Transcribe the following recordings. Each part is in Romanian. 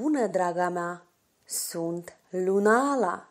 bună, draga mea! Sunt Lunala!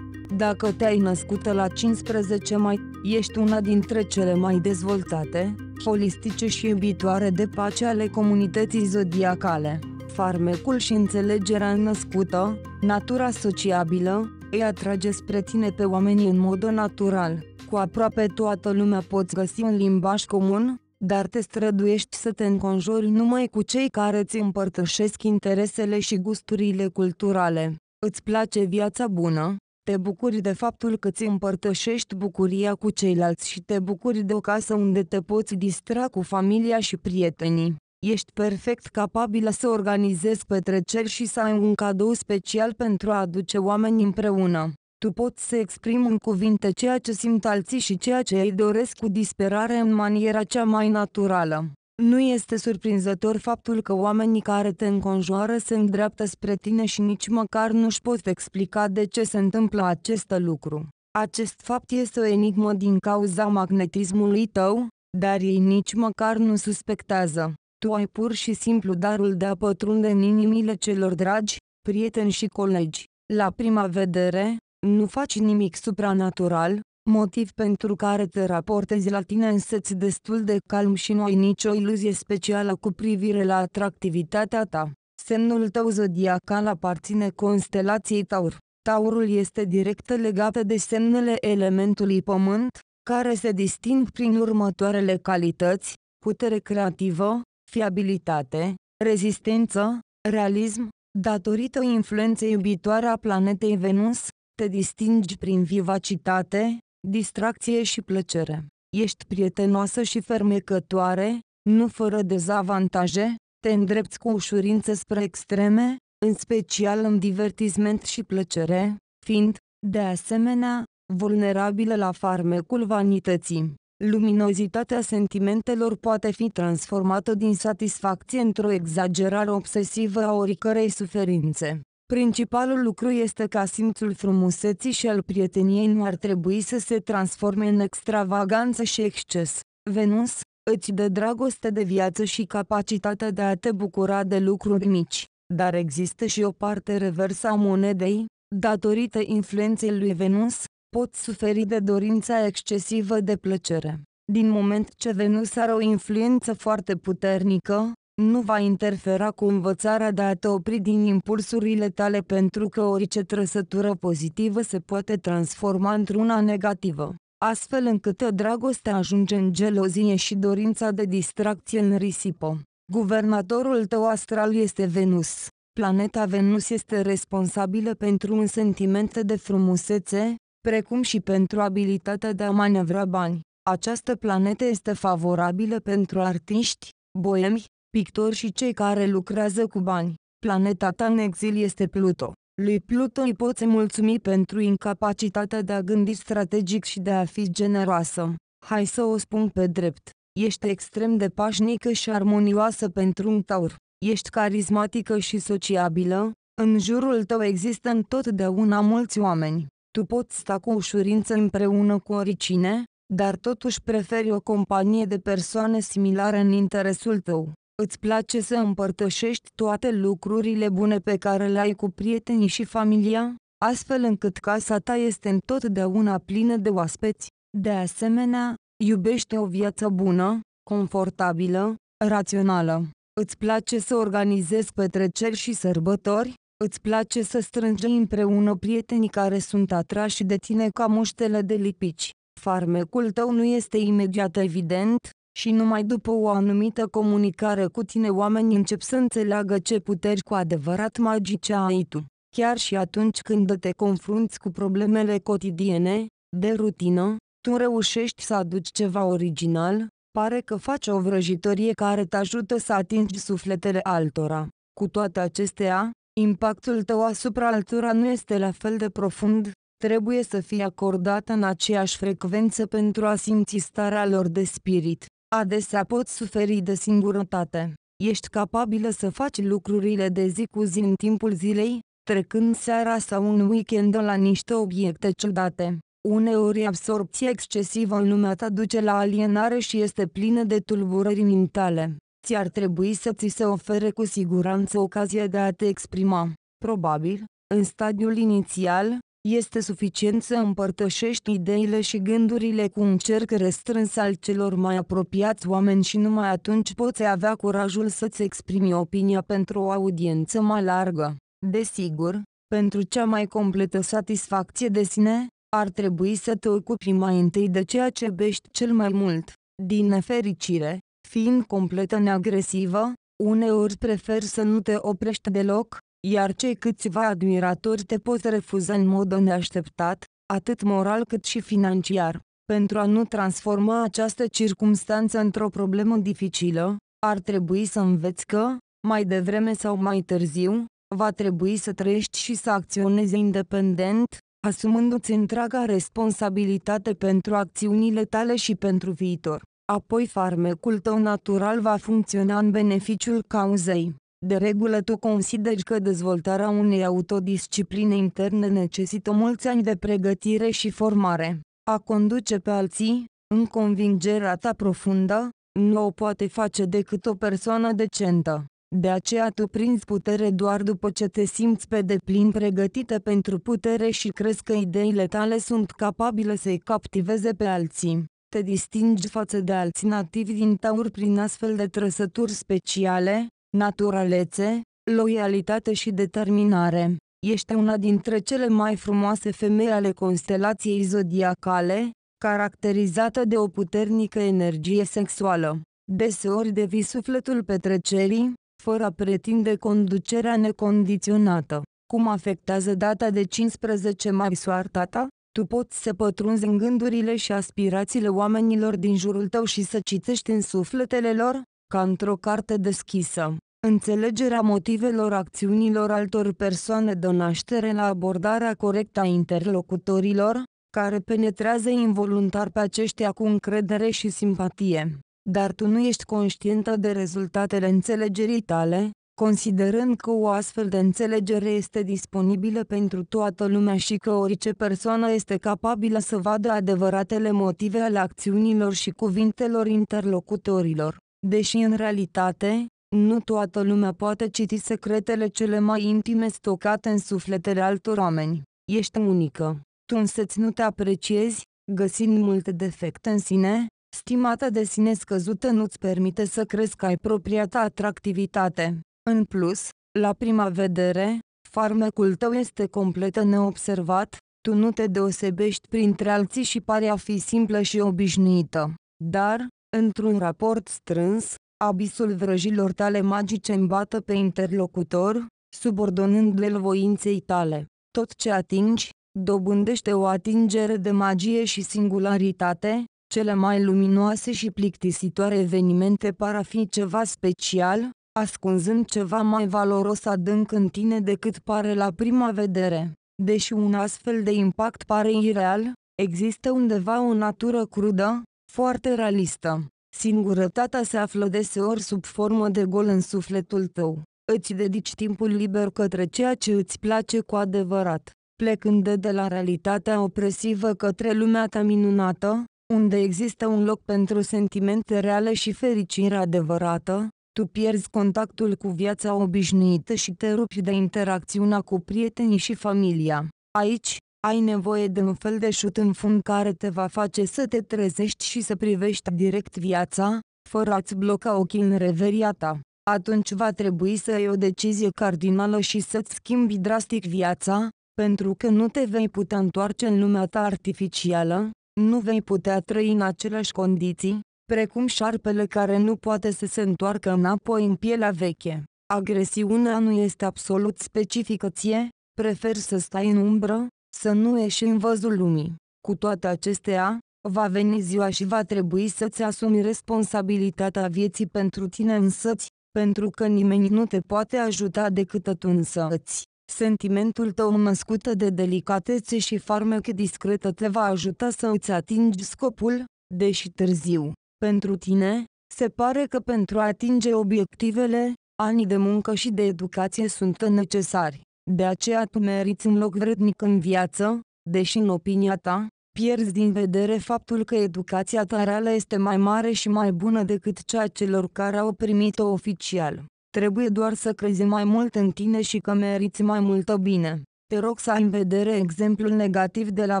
Dacă te-ai născută la 15 mai, ești una dintre cele mai dezvoltate, holistice și iubitoare de pace ale comunității zodiacale. Farmecul și înțelegerea născută, natura sociabilă, îi atrage spre tine pe oamenii în mod natural. Cu aproape toată lumea poți găsi un limbaj comun, dar te străduiești să te înconjori numai cu cei care îți împărtășesc interesele și gusturile culturale. Îți place viața bună, te bucuri de faptul că îți împărtășești bucuria cu ceilalți și te bucuri de o casă unde te poți distra cu familia și prietenii. Ești perfect capabilă să organizezi petreceri și să ai un cadou special pentru a aduce oameni împreună tu poți să exprimi în cuvinte ceea ce simt alții și ceea ce ei doresc cu disperare în maniera cea mai naturală. Nu este surprinzător faptul că oamenii care te înconjoară se îndreaptă spre tine și nici măcar nu-și pot explica de ce se întâmplă acest lucru. Acest fapt este o enigmă din cauza magnetismului tău, dar ei nici măcar nu suspectează. Tu ai pur și simplu darul de a pătrunde în inimile celor dragi, prieteni și colegi. La prima vedere, nu faci nimic supranatural, motiv pentru care te raportezi la tine înseți destul de calm și nu ai nicio iluzie specială cu privire la atractivitatea ta. Semnul tău zodiacal aparține constelației Taur. Taurul este direct legat de semnele elementului pământ, care se disting prin următoarele calități, putere creativă, fiabilitate, rezistență, realism, datorită influenței iubitoare a planetei Venus, te distingi prin vivacitate, distracție și plăcere. Ești prietenoasă și fermecătoare, nu fără dezavantaje, te îndrepți cu ușurință spre extreme, în special în divertisment și plăcere, fiind, de asemenea, vulnerabilă la farmecul vanității. Luminozitatea sentimentelor poate fi transformată din satisfacție într-o exagerare obsesivă a oricărei suferințe. Principalul lucru este ca simțul frumuseții și al prieteniei nu ar trebui să se transforme în extravaganță și exces. Venus, îți dă dragoste de viață și capacitatea de a te bucura de lucruri mici, dar există și o parte reversă a monedei, datorită influenței lui Venus, pot suferi de dorința excesivă de plăcere. Din moment ce Venus are o influență foarte puternică, nu va interfera cu învățarea de a te opri din impulsurile tale pentru că orice trăsătură pozitivă se poate transforma într-una negativă, astfel încât dragostea ajunge în gelozie și dorința de distracție în risipă. Guvernatorul tău astral este Venus. Planeta Venus este responsabilă pentru un sentiment de frumusețe, precum și pentru abilitatea de a manevra bani. Această planetă este favorabilă pentru artiști, boemi, pictori și cei care lucrează cu bani. Planeta ta în exil este Pluto. Lui Pluto îi poți mulțumi pentru incapacitatea de a gândi strategic și de a fi generoasă. Hai să o spun pe drept. Ești extrem de pașnică și armonioasă pentru un taur. Ești carismatică și sociabilă. În jurul tău există întotdeauna mulți oameni. Tu poți sta cu ușurință împreună cu oricine, dar totuși preferi o companie de persoane similare în interesul tău. Îți place să împărtășești toate lucrurile bune pe care le ai cu prietenii și familia, astfel încât casa ta este întotdeauna plină de oaspeți. De asemenea, iubește o viață bună, confortabilă, rațională. Îți place să organizezi petreceri și sărbători? Îți place să strângi împreună prietenii care sunt atrași de tine ca moștele de lipici. Farmecul tău nu este imediat evident, și numai după o anumită comunicare cu tine oamenii încep să înțeleagă ce puteri cu adevărat magice ai tu. Chiar și atunci când te confrunți cu problemele cotidiene, de rutină, tu reușești să aduci ceva original, pare că faci o vrăjitorie care te ajută să atingi sufletele altora. Cu toate acestea, impactul tău asupra altora nu este la fel de profund, trebuie să fie acordată în aceeași frecvență pentru a simți starea lor de spirit adesea poți suferi de singurătate. Ești capabilă să faci lucrurile de zi cu zi în timpul zilei, trecând seara sau un weekend la niște obiecte ciudate. Uneori absorpție excesivă în lumea ta duce la alienare și este plină de tulburări mentale. Ți-ar trebui să ți se ofere cu siguranță ocazia de a te exprima. Probabil, în stadiul inițial, este suficient să împărtășești ideile și gândurile cu un cerc restrâns al celor mai apropiați oameni și numai atunci poți avea curajul să-ți exprimi opinia pentru o audiență mai largă. Desigur, pentru cea mai completă satisfacție de sine, ar trebui să te ocupi mai întâi de ceea ce bești cel mai mult. Din nefericire, fiind completă neagresivă, uneori prefer să nu te oprești deloc, iar cei câțiva admiratori te pot refuza în mod neașteptat, atât moral cât și financiar. Pentru a nu transforma această circumstanță într-o problemă dificilă, ar trebui să înveți că, mai devreme sau mai târziu, va trebui să trăiești și să acționezi independent, asumându-ți întreaga responsabilitate pentru acțiunile tale și pentru viitor. Apoi farmecul tău natural va funcționa în beneficiul cauzei. De regulă tu consideri că dezvoltarea unei autodiscipline interne necesită mulți ani de pregătire și formare. A conduce pe alții, în convingerea ta profundă, nu o poate face decât o persoană decentă. De aceea tu prinzi putere doar după ce te simți pe deplin pregătită pentru putere și crezi că ideile tale sunt capabile să-i captiveze pe alții. Te distingi față de alții nativi din taur prin astfel de trăsături speciale, naturalețe, loialitate și determinare. Ești una dintre cele mai frumoase femei ale constelației zodiacale, caracterizată de o puternică energie sexuală. Deseori devii sufletul petrecerii, fără a pretinde conducerea necondiționată. Cum afectează data de 15 mai soarta ta? Tu poți să pătrunzi în gândurile și aspirațiile oamenilor din jurul tău și să citești în sufletele lor, ca într-o carte deschisă. Înțelegerea motivelor acțiunilor altor persoane dă naștere la abordarea corectă a interlocutorilor, care penetrează involuntar pe aceștia cu încredere și simpatie. Dar tu nu ești conștientă de rezultatele înțelegerii tale, considerând că o astfel de înțelegere este disponibilă pentru toată lumea și că orice persoană este capabilă să vadă adevăratele motive ale acțiunilor și cuvintelor interlocutorilor. Deși în realitate, nu toată lumea poate citi secretele cele mai intime stocate în sufletele altor oameni. Ești unică. Tu însăți nu te apreciezi, găsind multe defecte în sine, stimata de sine scăzută nu-ți permite să crezi că ai propria ta atractivitate. În plus, la prima vedere, farmecul tău este complet neobservat, tu nu te deosebești printre alții și pare a fi simplă și obișnuită. Dar, într-un raport strâns, abisul vrăjilor tale magice îmbată pe interlocutor, subordonându le voinței tale. Tot ce atingi, dobândește o atingere de magie și singularitate, cele mai luminoase și plictisitoare evenimente par a fi ceva special, ascunzând ceva mai valoros adânc în tine decât pare la prima vedere. Deși un astfel de impact pare ireal, există undeva o natură crudă, foarte realistă. Singurătatea se află deseori sub formă de gol în sufletul tău. Îți dedici timpul liber către ceea ce îți place cu adevărat, plecând de, de la realitatea opresivă către lumea ta minunată, unde există un loc pentru sentimente reale și fericire adevărată, tu pierzi contactul cu viața obișnuită și te rupi de interacțiunea cu prietenii și familia. Aici, ai nevoie de un fel de șut în fund care te va face să te trezești și să privești direct viața, fără a-ți bloca ochii în reveria ta. Atunci va trebui să iei o decizie cardinală și să-ți schimbi drastic viața, pentru că nu te vei putea întoarce în lumea ta artificială, nu vei putea trăi în aceleași condiții, precum șarpele care nu poate să se întoarcă înapoi în pielea veche. Agresiunea nu este absolut specificăție, prefer să stai în umbră, să nu ieși în văzul lumii. Cu toate acestea, va veni ziua și va trebui să-ți asumi responsabilitatea vieții pentru tine însăți, pentru că nimeni nu te poate ajuta decât tu însăți. Sentimentul tău născut de delicatețe și farmec discretă te va ajuta să îți atingi scopul, deși târziu. Pentru tine, se pare că pentru a atinge obiectivele, anii de muncă și de educație sunt necesari. De aceea tu meriți un loc vrednic în viață, deși în opinia ta, pierzi din vedere faptul că educația ta reală este mai mare și mai bună decât cea celor care au primit-o oficial. Trebuie doar să crezi mai mult în tine și că meriți mai multă bine. Te rog să ai în vedere exemplul negativ de la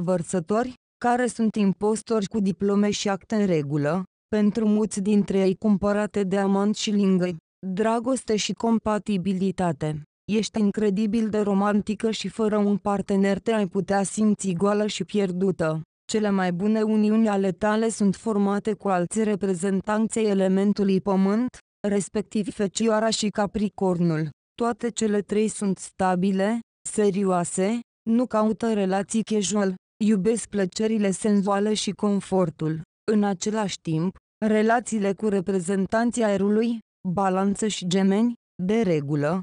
vărsători, care sunt impostori cu diplome și acte în regulă, pentru mulți dintre ei cumpărate de amant și lingă, dragoste și compatibilitate. Ești incredibil de romantică și fără un partener te ai putea simți goală și pierdută. Cele mai bune uniuni ale tale sunt formate cu alți reprezentanți elementului pământ, respectiv fecioara și capricornul. Toate cele trei sunt stabile, serioase, nu caută relații casual, iubesc plăcerile senzuale și confortul. În același timp, relațiile cu reprezentanții aerului, balanță și gemeni, de regulă,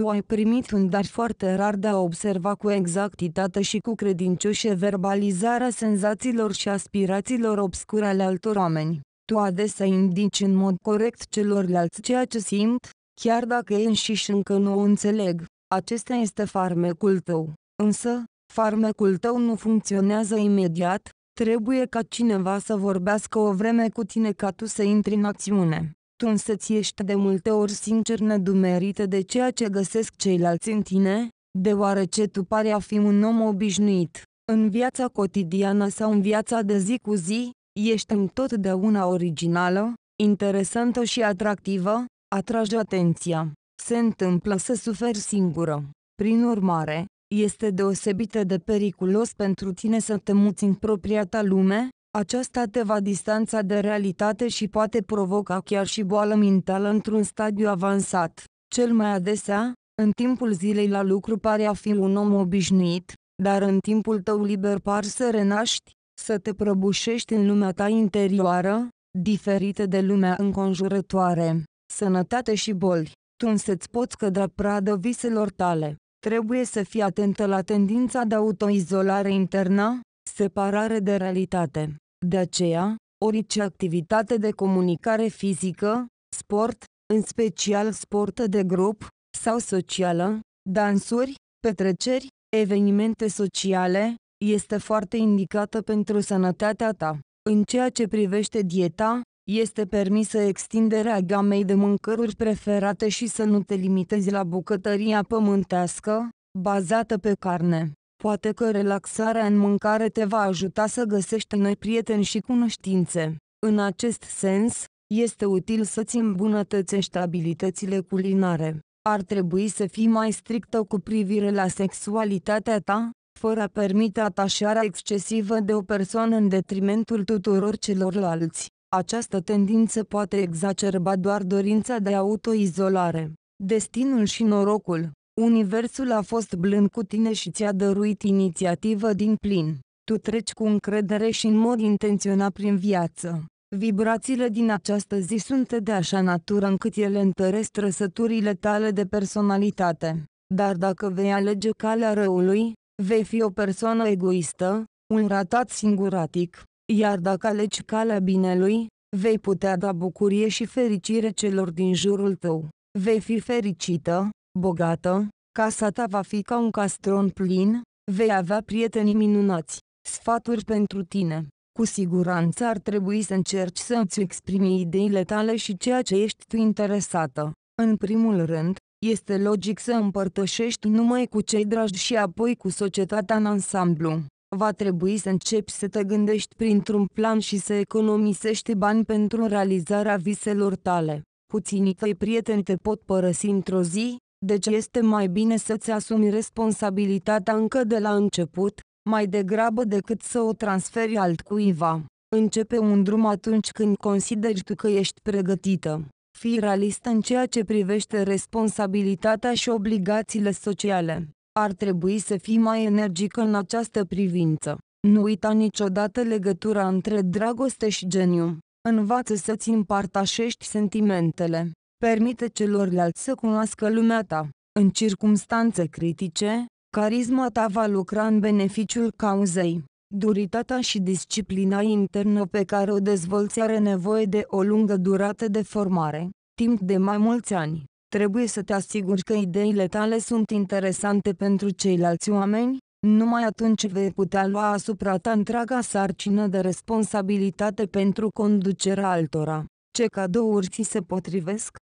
Tu ai primit un dar foarte rar de a observa cu exactitate și cu credincioșe verbalizarea senzațiilor și aspirațiilor obscure ale altor oameni. Tu adesea indici în mod corect celorlalți ceea ce simt, chiar dacă ei înșiși încă nu o înțeleg. Acesta este farmecul tău. Însă, farmecul tău nu funcționează imediat, trebuie ca cineva să vorbească o vreme cu tine ca tu să intri în acțiune tu însă-ți ești de multe ori sincer nedumerită de ceea ce găsesc ceilalți în tine, deoarece tu pare a fi un om obișnuit. În viața cotidiană sau în viața de zi cu zi, ești întotdeauna originală, interesantă și atractivă, atrage atenția. Se întâmplă să suferi singură. Prin urmare, este deosebită de periculos pentru tine să te muți în propria ta lume, aceasta te va distanța de realitate și poate provoca chiar și boală mentală într-un stadiu avansat. Cel mai adesea, în timpul zilei la lucru pare a fi un om obișnuit, dar în timpul tău liber par să renaști, să te prăbușești în lumea ta interioară, diferită de lumea înconjurătoare. Sănătate și boli. Tu însă-ți poți cădra pradă viselor tale. Trebuie să fii atentă la tendința de autoizolare internă, Separare de realitate. De aceea, orice activitate de comunicare fizică, sport, în special sport de grup sau socială, dansuri, petreceri, evenimente sociale, este foarte indicată pentru sănătatea ta. În ceea ce privește dieta, este permisă extinderea gamei de mâncăruri preferate și să nu te limitezi la bucătăria pământească, bazată pe carne. Poate că relaxarea în mâncare te va ajuta să găsești noi prieteni și cunoștințe. În acest sens, este util să-ți îmbunătățești abilitățile culinare. Ar trebui să fii mai strictă cu privire la sexualitatea ta, fără a permite atașarea excesivă de o persoană în detrimentul tuturor celorlalți. Această tendință poate exacerba doar dorința de autoizolare. Destinul și norocul Universul a fost blând cu tine și ți-a dăruit inițiativă din plin. Tu treci cu încredere și în mod intenționat prin viață. Vibrațiile din această zi sunt de așa natură încât ele întăresc trăsăturile tale de personalitate. Dar dacă vei alege calea răului, vei fi o persoană egoistă, un ratat singuratic, iar dacă alegi calea binelui, vei putea da bucurie și fericire celor din jurul tău. Vei fi fericită, bogată, casa ta va fi ca un castron plin, vei avea prieteni minunați, sfaturi pentru tine. Cu siguranță ar trebui să încerci să îți exprimi ideile tale și ceea ce ești tu interesată. În primul rând, este logic să împărtășești numai cu cei dragi și apoi cu societatea în ansamblu. Va trebui să începi să te gândești printr-un plan și să economisești bani pentru realizarea viselor tale. Puținii tăi prieteni te pot părăsi într-o zi, deci este mai bine să-ți asumi responsabilitatea încă de la început, mai degrabă decât să o transferi altcuiva. Începe un drum atunci când consideri tu că ești pregătită. Fii realist în ceea ce privește responsabilitatea și obligațiile sociale. Ar trebui să fii mai energic în această privință. Nu uita niciodată legătura între dragoste și geniu. Învață să-ți împartașești sentimentele. Permite celorlalți să cunoască lumea ta. În circumstanțe critice, carisma ta va lucra în beneficiul cauzei. Duritatea și disciplina internă pe care o dezvolți are nevoie de o lungă durată de formare, timp de mai mulți ani. Trebuie să te asiguri că ideile tale sunt interesante pentru ceilalți oameni, numai atunci vei putea lua asupra ta întreaga sarcină de responsabilitate pentru conducerea altora. Ce cadouri ți se potrivesc?